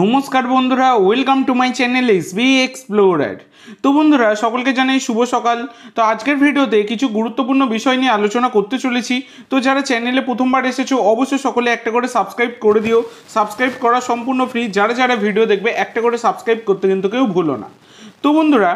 নমস্কার বন্ধুরা welcome to my channel S B explorer তো বন্ধুরা সকলকে জানাই শুভ সকাল তো আজকের ভিডিওতে কিছু গুরুত্বপূর্ণ বিষয় নিয়ে আলোচনা করতে চলেছি তো যারা চ্যানেলে প্রথমবার এসেছো অবশ্যই সকলে একটা করে সাবস্ক্রাইব করে দিও সাবস্ক্রাইব করা সম্পূর্ণ ফ্রি যারা যারা ভিডিও দেখবে একটা করে সাবস্ক্রাইব করতে কিন্তু কেউ ভুলো না তো বন্ধুরা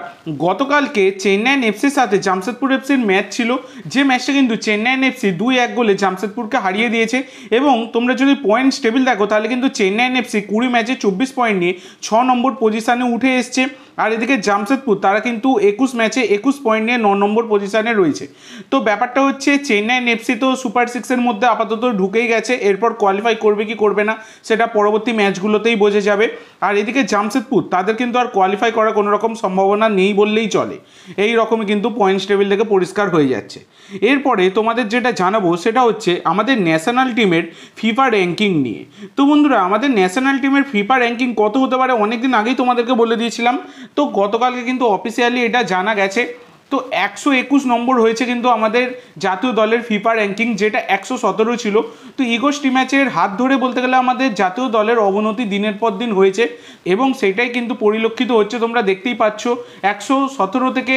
গতকালকে চেন্নাইন এফসির সাথে জামশেদপুর এফসির ম্যাচ ছিল যে ম্যাচটা কিন্তু চেন্নাইন এফসি দুই এক গোলে জামশেদপুরকে হারিয়ে দিয়েছে এবং তোমরা যদি পয়েন্ট টেবিল দেখো তাহলে কিন্তু চেন্নাইন এফসি কুড়ি ম্যাচে চব্বিশ পয়েন্ট নিয়ে ছ নম্বর পজিশানে উঠে এসছে আর এদিকে জামশেদপুর তারা কিন্তু একুশ ম্যাচে একুশ পয়েন্ট নিয়ে ন নম্বর পজিশানে রয়েছে তো ব্যাপারটা হচ্ছে চেন্নাইন এফসি তো সুপার সিক্সের মধ্যে আপাতত ঢুকেই গেছে এরপর কোয়ালিফাই করবে কি করবে না সেটা পরবর্তী ম্যাচগুলোতেই বোঝে যাবে আর এদিকে জামশেদপুর তাদের কিন্তু আর কোয়ালিফাই করার কোনো রকম সম্ভাবনা নেই বললেই চলে এই রকমই কিন্তু পয়েন্টস টেবিল থেকে পরিষ্কার হয়ে যাচ্ছে এরপরে তোমাদের যেটা জানাবো সেটা হচ্ছে আমাদের ন্যাশনাল টিমের ফিফা র্যাঙ্কিং নিয়ে তো বন্ধুরা আমাদের ন্যাশনাল টিমের ফিফা র্যাঙ্কিং কত হতে পারে অনেকদিন আগেই তোমাদেরকে বলে দিয়েছিলাম তো গতকালকে কিন্তু অফিসিয়ালি এটা জানা গেছে তো একশো একুশ নম্বর হয়েছে কিন্তু আমাদের জাতীয় দলের ফিফা র্যাঙ্কিং যেটা একশো সতেরো ছিল তো ইগো ম্যাচের হাত ধরে বলতে গেলে আমাদের জাতীয় দলের অবনতি দিনের পর দিন হয়েছে এবং সেটাই কিন্তু পরিলক্ষিত হচ্ছে তোমরা দেখতেই পাচ্ছ একশো সতেরো থেকে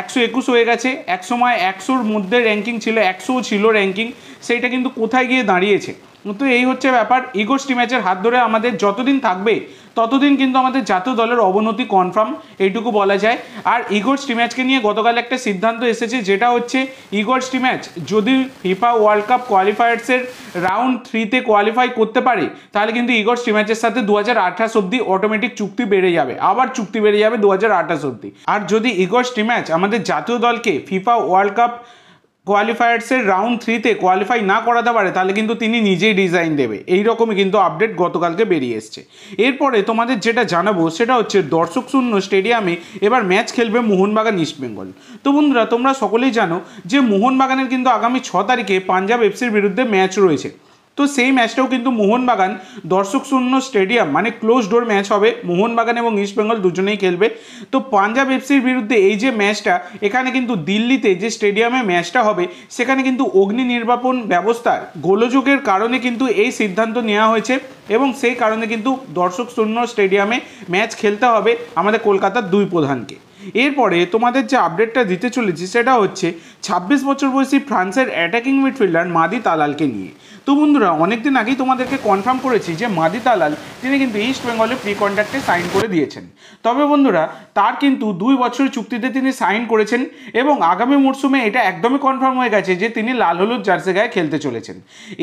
একশো একুশ হয়ে গেছে এক সময় একশোর মধ্যে র্যাঙ্কিং ছিল একশোও ছিল র্যাঙ্কিং সেইটা কিন্তু কোথায় গিয়ে দাঁড়িয়েছে তো এই হচ্ছে ব্যাপার ইগো স্টিম্যাচের হাত ধরে আমাদের যতদিন থাকবে ততদিন কিন্তু আমাদের জাতীয় দলের অবনতি কনফার্ম এইটুকু বলা যায় আর ইগোর স্টিম্যাচকে নিয়ে গতকাল একটা সিদ্ধান্ত এসেছে যেটা হচ্ছে ইগোর স্টিম্যাচ যদি ফিফা ওয়ার্ল্ড কাপ কোয়ালিফায়ার্সের রাউন্ড থ্রিতে কোয়ালিফাই করতে পারে তাহলে কিন্তু ইগোর স্টিম্যাচের সাথে দু হাজার আঠাশ অব্দি অটোমেটিক চুক্তি বেড়ে যাবে আবার চুক্তি বেড়ে যাবে দু হাজার আঠাশ অব্দি আর যদি ইগোর স্টিম্যাচ আমাদের জাতীয় দলকে ফিফা ওয়ার্ল্ড কাপ কোয়ালিফায়ার্সের রাউন্ড থ্রিতে কোয়ালিফাই না করাতে পারে তাহলে কিন্তু তিনি নিজেই ডিজাইন দেবে এই রকমই কিন্তু আপডেট গতকালকে বেরিয়ে এসছে এরপরে তোমাদের যেটা জানাবো সেটা হচ্ছে দর্শক শূন্য স্টেডিয়ামে এবার ম্যাচ খেলবে মোহনবাগান ইস্টবেঙ্গল তো বন্ধুরা তোমরা সকলেই জানো যে মোহনবাগানের কিন্তু আগামী ছ তারিখে পাঞ্জাব এফসির বিরুদ্ধে ম্যাচ রয়েছে তো সেই ম্যাচটাও কিন্তু মোহনবাগান দর্শক শূন্য স্টেডিয়াম মানে ক্লোজ ডোর ম্যাচ হবে মোহনবাগান এবং ইস্টবেঙ্গল দুজনেই খেলবে তো পাঞ্জাব এফসির বিরুদ্ধে এই যে ম্যাচটা এখানে কিন্তু দিল্লিতে যে স্টেডিয়ামে ম্যাচটা হবে সেখানে কিন্তু অগ্নি নির্বাপন ব্যবস্থার গোলযোগের কারণে কিন্তু এই সিদ্ধান্ত নেওয়া হয়েছে এবং সেই কারণে কিন্তু দর্শক শূন্য স্টেডিয়ামে ম্যাচ খেলতে হবে আমাদের কলকাতার দুই প্রধানকে এরপরে তোমাদের যে আপডেটটা দিতে চলেছি সেটা হচ্ছে ছাব্বিশ বছর বয়সী ফ্রান্সের অ্যাটাকিং মিডফিল্ডার মাদি তালালকে নিয়ে তো বন্ধুরা অনেকদিন আগেই তোমাদেরকে কনফার্ম করেছি যে মাদি তালাল তিনি কিন্তু ইস্ট বেঙ্গলে প্রি কন্ট্রাক্টে সাইন করে দিয়েছেন তবে বন্ধুরা তার কিন্তু দুই বছর চুক্তিতে তিনি সাইন করেছেন এবং আগামী মরশুমে এটা একদমই কনফার্ম হয়ে গেছে যে তিনি লাল হলুদ জার্সি গায়ে খেলতে চলেছেন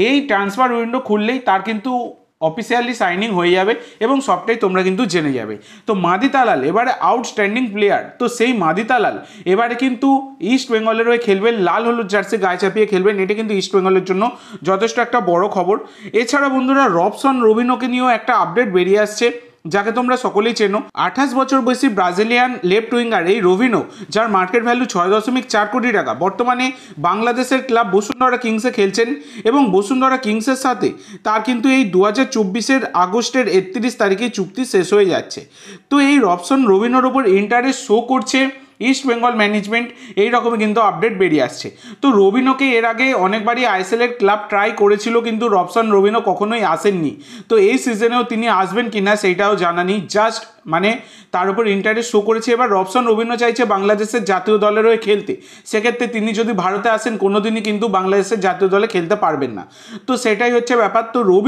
এই ট্রান্সফার উইন্ডো খুললেই তার কিন্তু অফিসিয়ালি সাইনিং হয়ে যাবে এবং সবটাই তোমরা কিন্তু জেনে যাবে তো মাদি তালাল এবারে আউটস্ট্যান্ডিং প্লেয়ার তো সেই মাদি তালাল এবারে কিন্তু ইস্ট বেঙ্গলের হয়ে খেলবেন লাল হলুদ জার্সি গায়ে চাপিয়ে খেলবেন এটা কিন্তু ইস্ট বেঙ্গলের জন্য যথেষ্ট একটা বড় খবর এছাড়া বন্ধুরা রবসন রবিনোকে নিয়েও একটা আপডেট বেরিয়ে আসছে যাকে তোমরা সকলেই চেনো আঠাশ বছর বয়সী ব্রাজিলিয়ান লেফট উইঙ্গার এই রবিনো যার মার্কেট ভ্যালু ছয় দশমিক চার কোটি টাকা বর্তমানে বাংলাদেশের ক্লাব বসুন্ধরা কিংসে খেলছেন এবং বসুন্ধরা কিংসের সাথে তার কিন্তু এই দু হাজার চব্বিশের আগস্টের একত্রিশ তারিখে চুক্তি শেষ হয়ে যাচ্ছে তো এই রপশন রবিনোর ওপর ইন্টারেস্ট শো করছে ইস্ট বেঙ্গল ম্যানেজমেন্ট এই রকমই কিন্তু আপডেট বেরিয়ে আসছে তো রবিনোকে এর আগে অনেকবারই আইএসএলের ক্লাব ট্রাই করেছিল কিন্তু রবসন রবিনো কখনোই আসেননি তো এই সিজনেও তিনি আসবেন কিনা সেটাও জানা নেই জাস্ট মানে তার উপর ইন্টারেস্ট শো করেছে এবার রবসন রবীন্দ্র চাইছে বাংলাদেশের জাতীয় দলের হয়ে খেলতে সেক্ষেত্রে তিনি যদি ভারতে আসেন কোনোদিনই কিন্তু বাংলাদেশের জাতীয় দলে খেলতে পারবেন না তো সেটাই হচ্ছে ব্যাপার তো রবীন্দ্র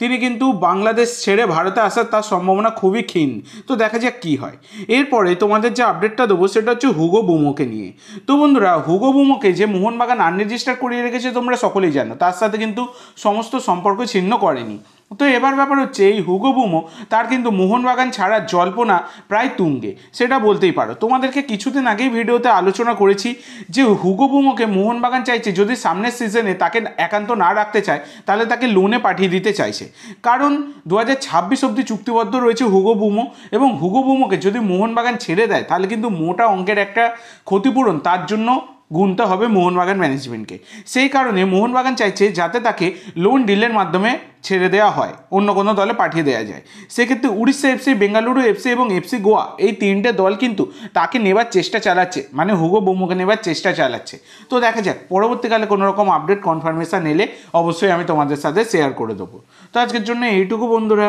তিনি কিন্তু বাংলাদেশ ছেড়ে ভারতে আসার তার সম্ভাবনা খুবই ক্ষীণ তো দেখা যাক কী হয় এরপরে তোমাদের যে আপডেটটা দেবো সেটা হচ্ছে হুগো বুমোকে নিয়ে তো বন্ধুরা হুগো বুমোকে যে মোহনবাগান আনরেজিস্টার করিয়ে রেখেছে তোমরা সকলেই জানো তার সাথে কিন্তু সমস্ত সম্পর্ক ছিন্ন করেনি তো এবার ব্যাপার হচ্ছে এই হুগো বুমো তার কিন্তু মোহনবাগান ছাড়া জল্পনা প্রায় তুঙ্গে সেটা বলতেই পারো তোমাদেরকে কিছুদিন আগেই ভিডিওতে আলোচনা করেছি যে হুগো বুমোকে মোহনবাগান চাইছে যদি সামনের সিজনে তাকে একান্ত না রাখতে চায় তাহলে তাকে লোনে পাঠিয়ে দিতে চাইছে কারণ দু হাজার ছাব্বিশ অব্দি চুক্তিবদ্ধ রয়েছে হুগো বুমো এবং হুগো বুমোকে যদি মোহনবাগান ছেড়ে দেয় তাহলে কিন্তু মোটা অঙ্কের একটা ক্ষতিপূরণ তার জন্য গুনতে হবে মোহনবাগান ম্যানেজমেন্টকে সেই কারণে মোহনবাগান চাইছে যাতে তাকে লোন ডিলের মাধ্যমে ছেড়ে দেওয়া হয় অন্য কোনো দলে পাঠিয়ে দেওয়া যায় সেক্ষেত্রে উড়িষ্যা এফসি বেঙ্গালুরু এফসি এবং এফসি গোয়া এই তিনটে দল কিন্তু তাকে নেবার চেষ্টা চালাচ্ছে মানে হুগো বোমুকে নেবার চেষ্টা চালাচ্ছে তো দেখা যাক পরবর্তীকালে কোনো রকম আপডেট কনফার্মেশান এলে অবশ্যই আমি তোমাদের সাথে শেয়ার করে দেবো তো আজকের জন্য এইটুকু বন্ধুরা